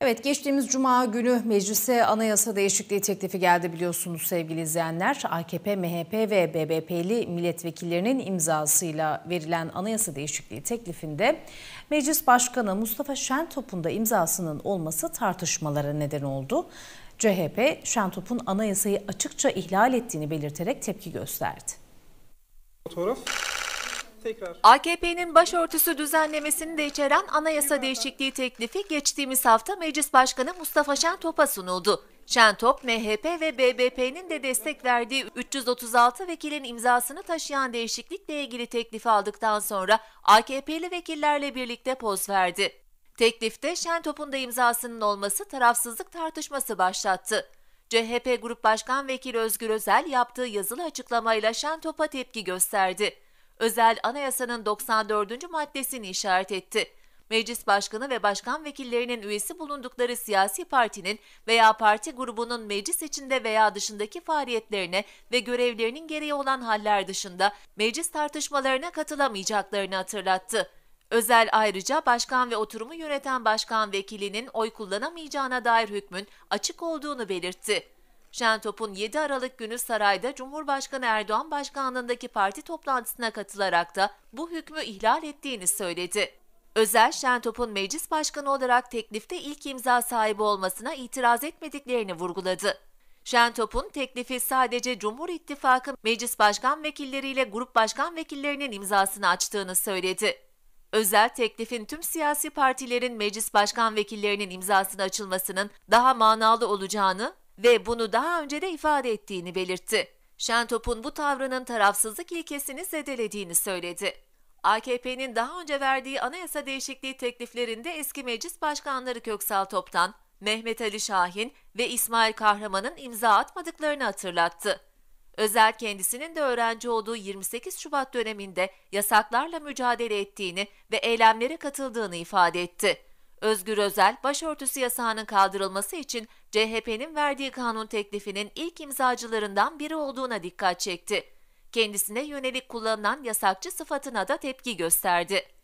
Evet geçtiğimiz cuma günü meclise anayasa değişikliği teklifi geldi biliyorsunuz sevgili izleyenler. AKP, MHP ve BBP'li milletvekillerinin imzasıyla verilen anayasa değişikliği teklifinde Meclis Başkanı Mustafa Şentop'un da imzasının olması tartışmalara neden oldu. CHP Şentop'un anayasayı açıkça ihlal ettiğini belirterek tepki gösterdi. Fotoğraf AKP'nin başörtüsü düzenlemesini de içeren anayasa değişikliği teklifi geçtiğimiz hafta Meclis Başkanı Mustafa Şentop'a sunuldu. Şentop, MHP ve BBP'nin de destek verdiği 336 vekilin imzasını taşıyan değişiklikle ilgili teklifi aldıktan sonra AKP'li vekillerle birlikte poz verdi. Teklifte Şentop'un da imzasının olması tarafsızlık tartışması başlattı. CHP Grup Başkan Vekili Özgür Özel yaptığı yazılı açıklamayla Şentop'a tepki gösterdi özel anayasanın 94. maddesini işaret etti. Meclis başkanı ve başkan vekillerinin üyesi bulundukları siyasi partinin veya parti grubunun meclis içinde veya dışındaki faaliyetlerine ve görevlerinin gereği olan haller dışında meclis tartışmalarına katılamayacaklarını hatırlattı. Özel ayrıca başkan ve oturumu yöneten başkan vekilinin oy kullanamayacağına dair hükmün açık olduğunu belirtti. Şentop'un 7 Aralık günü sarayda Cumhurbaşkanı Erdoğan başkanlığındaki parti toplantısına katılarak da bu hükmü ihlal ettiğini söyledi. Özel Şentop'un meclis başkanı olarak teklifte ilk imza sahibi olmasına itiraz etmediklerini vurguladı. Şentop'un teklifi sadece Cumhur İttifakı meclis başkan vekilleriyle grup başkan vekillerinin imzasını açtığını söyledi. Özel teklifin tüm siyasi partilerin meclis başkan vekillerinin imzasını açılmasının daha manalı olacağını ve bunu daha önce de ifade ettiğini belirtti. Şentop'un bu tavrının tarafsızlık ilkesini zedelediğini söyledi. AKP'nin daha önce verdiği anayasa değişikliği tekliflerinde eski meclis başkanları Köksal Top'tan, Mehmet Ali Şahin ve İsmail Kahraman'ın imza atmadıklarını hatırlattı. Özel kendisinin de öğrenci olduğu 28 Şubat döneminde yasaklarla mücadele ettiğini ve eylemlere katıldığını ifade etti. Özgür Özel, başörtüsü yasağının kaldırılması için CHP'nin verdiği kanun teklifinin ilk imzacılarından biri olduğuna dikkat çekti. Kendisine yönelik kullanılan yasakçı sıfatına da tepki gösterdi.